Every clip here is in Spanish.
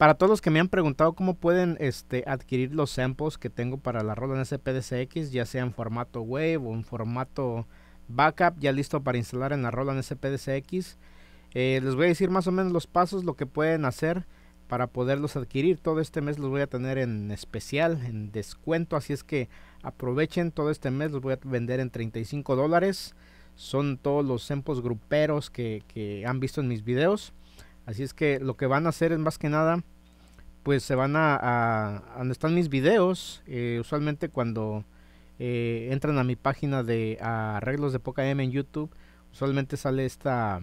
Para todos los que me han preguntado cómo pueden este, adquirir los samples que tengo para la Roland SPDCX, ya sea en formato Wave o en formato backup, ya listo para instalar en la Roland SPDCX, eh, les voy a decir más o menos los pasos, lo que pueden hacer para poderlos adquirir. Todo este mes los voy a tener en especial, en descuento, así es que aprovechen todo este mes, los voy a vender en 35 dólares. Son todos los samples gruperos que, que han visto en mis videos. Así es que lo que van a hacer es más que nada pues se van a, donde están mis videos. Eh, usualmente cuando eh, entran a mi página de arreglos de Poca M en YouTube, usualmente sale esta,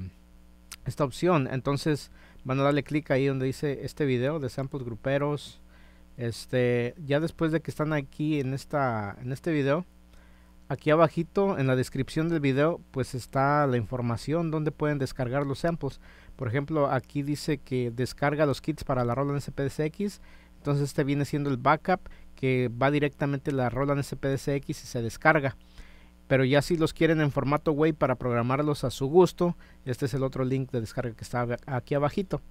esta opción. Entonces van a darle clic ahí donde dice este video de samples gruperos. Este, ya después de que están aquí en, esta, en este video, aquí abajito en la descripción del video pues está la información donde pueden descargar los samples por ejemplo aquí dice que descarga los kits para la Roland SPDCX entonces este viene siendo el backup que va directamente a la Roland SPDCX y se descarga pero ya si los quieren en formato way para programarlos a su gusto este es el otro link de descarga que está aquí abajito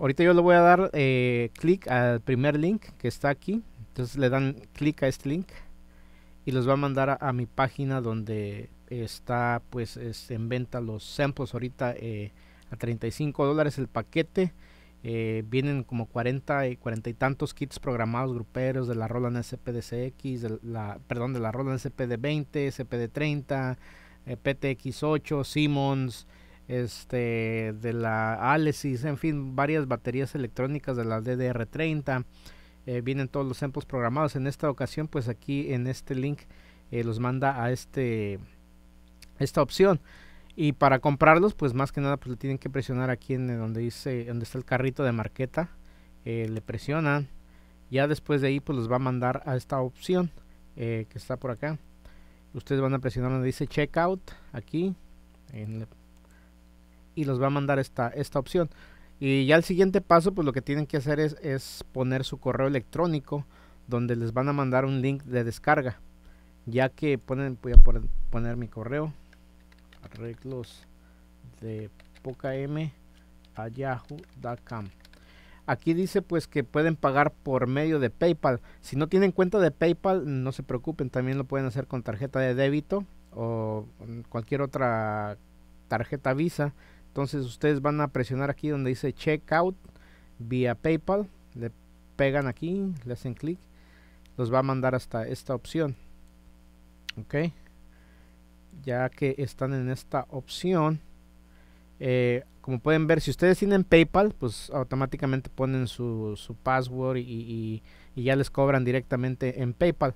ahorita yo le voy a dar eh, clic al primer link que está aquí entonces le dan clic a este link y los va a mandar a, mi página donde está pues en venta los samples ahorita eh, a 35 dólares el paquete. Eh, vienen como 40 y 40 y tantos kits programados gruperos de la Roland spd la, perdón, de la Roland SPD-20, SPD-30, PTX-8, simmons este, de la Alesis, en fin, varias baterías electrónicas de la DDR-30. Eh, vienen todos los samples programados. En esta ocasión, pues aquí en este link eh, los manda a este esta opción. Y para comprarlos, pues más que nada, pues le tienen que presionar aquí en eh, donde dice, donde está el carrito de marqueta. le presionan. Ya después de ahí, pues los va a mandar a esta opción que está por acá. Ustedes van a presionar donde dice checkout aquí. y los va a mandar esta, esta opción. Y ya el siguiente paso, pues lo que tienen que hacer es, poner su correo electrónico donde les van a mandar un link de descarga. Ya que ponen, voy a poner mi correo, arreglos de poca a yahoo.com. Aquí dice pues que pueden pagar por medio de PayPal. Si no tienen cuenta de PayPal, no se preocupen, también lo pueden hacer con tarjeta de débito o cualquier otra tarjeta Visa entonces ustedes van a presionar aquí donde dice checkout vía PayPal. Le pegan aquí, le hacen clic. Los va a mandar hasta esta opción. Ok. Ya que están en esta opción. Eh, como pueden ver, si ustedes tienen PayPal, pues automáticamente ponen su, su password y ya les cobran directamente en PayPal.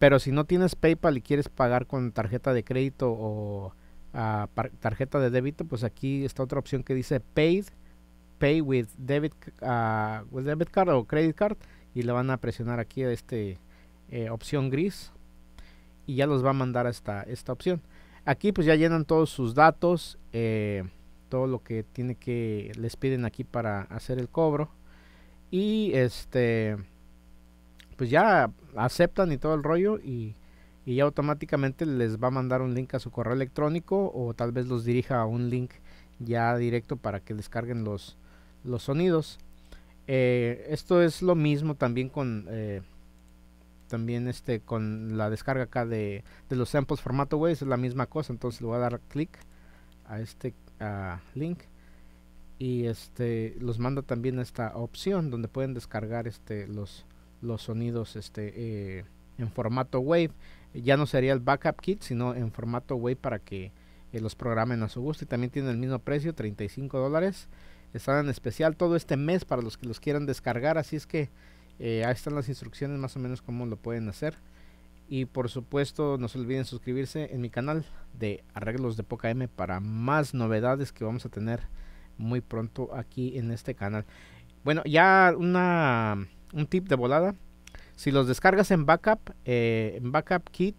Pero si no tienes PayPal y quieres pagar con tarjeta de crédito o tarjeta de débito, pues aquí está otra opción que dice Paid, Pay with Debit, ah, with debit Card o Credit Card y le van a presionar aquí a esta eh, opción gris y ya los va a mandar a esta, esta opción. Aquí pues ya llenan todos sus datos, eh, todo lo que tiene que les piden aquí para hacer el cobro y este pues ya aceptan y todo el rollo y y automáticamente les va a mandar un link a su correo electrónico o tal vez los dirija a un link ya directo para que descarguen los, los sonidos. Eh, esto es lo mismo también con eh, también este con la descarga acá de, los samples formato wave es la misma cosa entonces le voy a dar clic a este link y este los manda también a esta opción donde pueden descargar este los los sonidos este eh, en formato wave ya no sería el backup kit, sino en formato way para que eh, los programen a su gusto. Y también tiene el mismo precio, 35 dólares. Están en especial todo este mes para los que los quieran descargar. Así es que eh, ahí están las instrucciones más o menos cómo lo pueden hacer. Y por supuesto, no se olviden suscribirse en mi canal de Arreglos de Poca M para más novedades que vamos a tener muy pronto aquí en este canal. Bueno, ya una, un tip de volada si los descargas en backup, eh, en backup kit,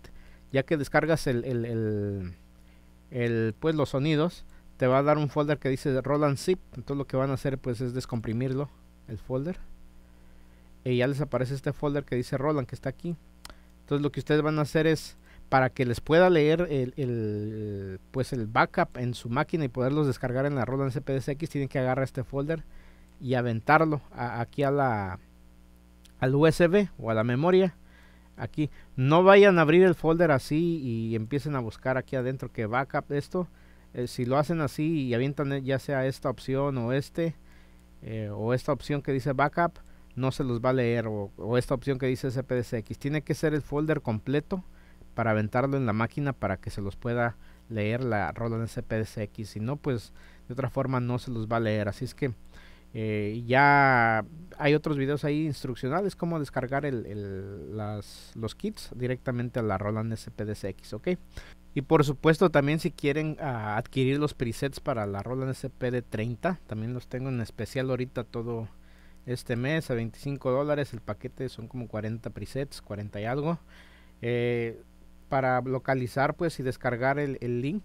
ya que descargas el, pues los sonidos, te va a dar un folder que dice Roland Zip. Entonces lo que van a hacer pues es descomprimirlo, el folder. Y ya les aparece este folder que dice Roland, que está aquí. Entonces lo que ustedes van a hacer es para que les pueda leer el, pues el backup en su máquina y poderlos descargar en la Roland CPDCX tienen que agarrar este folder y aventarlo aquí a la al USB o a la memoria. Aquí no vayan a abrir el folder así y empiecen a buscar aquí adentro que backup esto. Eh, si lo hacen así y avientan eh, ya sea esta opción o este eh, o esta opción que dice backup, no se los va a leer o, esta opción que dice SPDCX. Tiene que ser el folder completo para aventarlo en la máquina para que se los pueda leer la Roland CPSX, Si no, pues de otra forma no se los va a leer. Así es que eh, ya hay otros videos ahí instruccionales cómo descargar los kits directamente a la Roland spdsx ¿ok? Y por supuesto también si quieren ah, adquirir los presets para la Roland SPD30, también los tengo en especial ahorita todo este mes a 25 dólares, el paquete son como 40 presets, 40 y algo. Eh, para localizar pues y descargar el, link,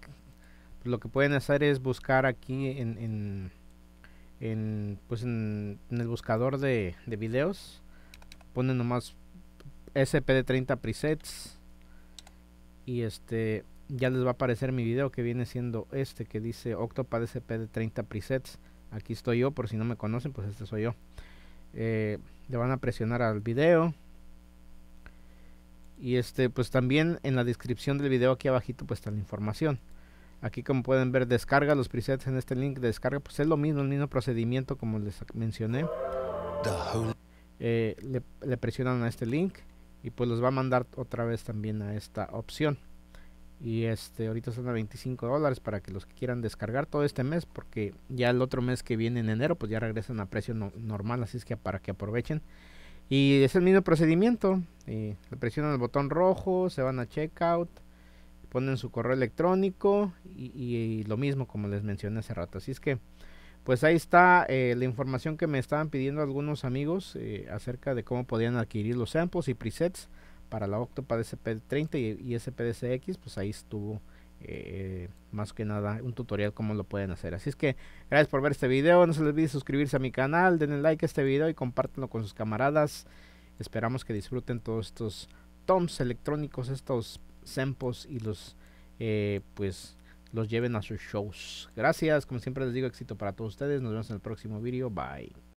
lo que pueden hacer es buscar aquí en en, pues en, el buscador de, de videos, ponen nomás SPD30 presets y este ya les va a aparecer mi video que viene siendo este que dice Octopad SPD30 presets. Aquí estoy yo, por si no me conocen, pues este soy yo. Eh, le van a presionar al video. Y este, pues también en la descripción del video aquí abajito pues está la información. Aquí como pueden ver descarga los presets en este link descarga. Pues es lo mismo, el mismo procedimiento como les mencioné. Eh, le, presionan a este link y pues los va a mandar otra vez también a esta opción. Y este ahorita son a 25 dólares para que los quieran descargar todo este mes. Porque ya el otro mes que viene en enero pues ya regresan a precio normal. Así es que para que aprovechen. Y es el mismo procedimiento. Eh, le presionan el botón rojo, se van a checkout ponen su correo electrónico y, lo mismo como les mencioné hace rato. Así es que, pues ahí está eh, la información que me estaban pidiendo algunos amigos eh, acerca de cómo podían adquirir los samples y presets para la Octopad SP30 y, SPDCX. Pues ahí estuvo eh, más que nada un tutorial cómo lo pueden hacer. Así es que gracias por ver este video. No se les olvide suscribirse a mi canal, denle like a este video y compártelo con sus camaradas. Esperamos que disfruten todos estos toms electrónicos, estos sempos y los eh, pues los lleven a sus shows. Gracias, como siempre les digo, éxito para todos ustedes. Nos vemos en el próximo video. Bye.